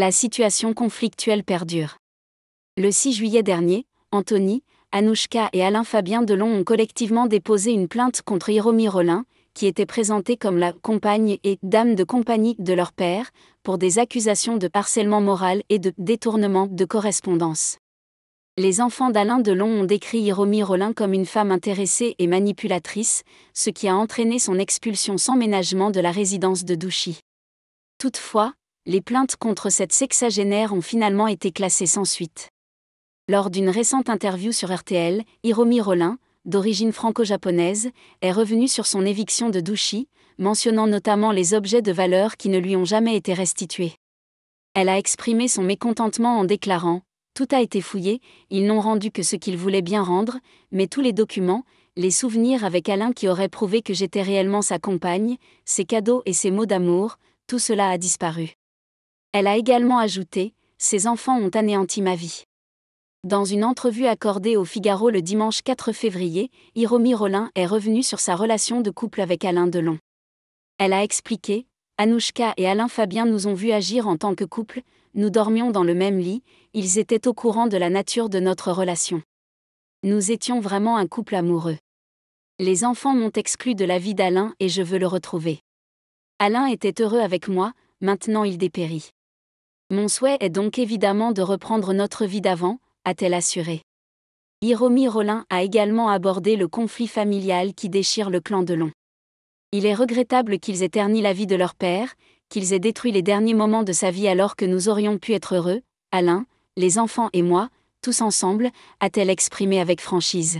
La situation conflictuelle perdure. Le 6 juillet dernier, Anthony, Anouchka et Alain Fabien Delon ont collectivement déposé une plainte contre Hiromi Rollin, qui était présentée comme la compagne et dame de compagnie de leur père, pour des accusations de harcèlement moral et de détournement de correspondance. Les enfants d'Alain Delon ont décrit Hiromi Rollin comme une femme intéressée et manipulatrice, ce qui a entraîné son expulsion sans ménagement de la résidence de Douchy. Toutefois, les plaintes contre cette sexagénaire ont finalement été classées sans suite. Lors d'une récente interview sur RTL, Hiromi Rollin, d'origine franco-japonaise, est revenue sur son éviction de Douchi, mentionnant notamment les objets de valeur qui ne lui ont jamais été restitués. Elle a exprimé son mécontentement en déclarant Tout a été fouillé, ils n'ont rendu que ce qu'ils voulaient bien rendre, mais tous les documents, les souvenirs avec Alain qui auraient prouvé que j'étais réellement sa compagne, ses cadeaux et ses mots d'amour, tout cela a disparu. Elle a également ajouté Ces enfants ont anéanti ma vie. Dans une entrevue accordée au Figaro le dimanche 4 février, Hiromi Rollin est revenue sur sa relation de couple avec Alain Delon. Elle a expliqué Anouchka et Alain Fabien nous ont vus agir en tant que couple, nous dormions dans le même lit, ils étaient au courant de la nature de notre relation. Nous étions vraiment un couple amoureux. Les enfants m'ont exclu de la vie d'Alain et je veux le retrouver. Alain était heureux avec moi, maintenant il dépérit. Mon souhait est donc évidemment de reprendre notre vie d'avant, a-t-elle assuré. Hiromi Rollin a également abordé le conflit familial qui déchire le clan de Long. Il est regrettable qu'ils aient terni la vie de leur père, qu'ils aient détruit les derniers moments de sa vie alors que nous aurions pu être heureux, Alain, les enfants et moi, tous ensemble, a-t-elle exprimé avec franchise.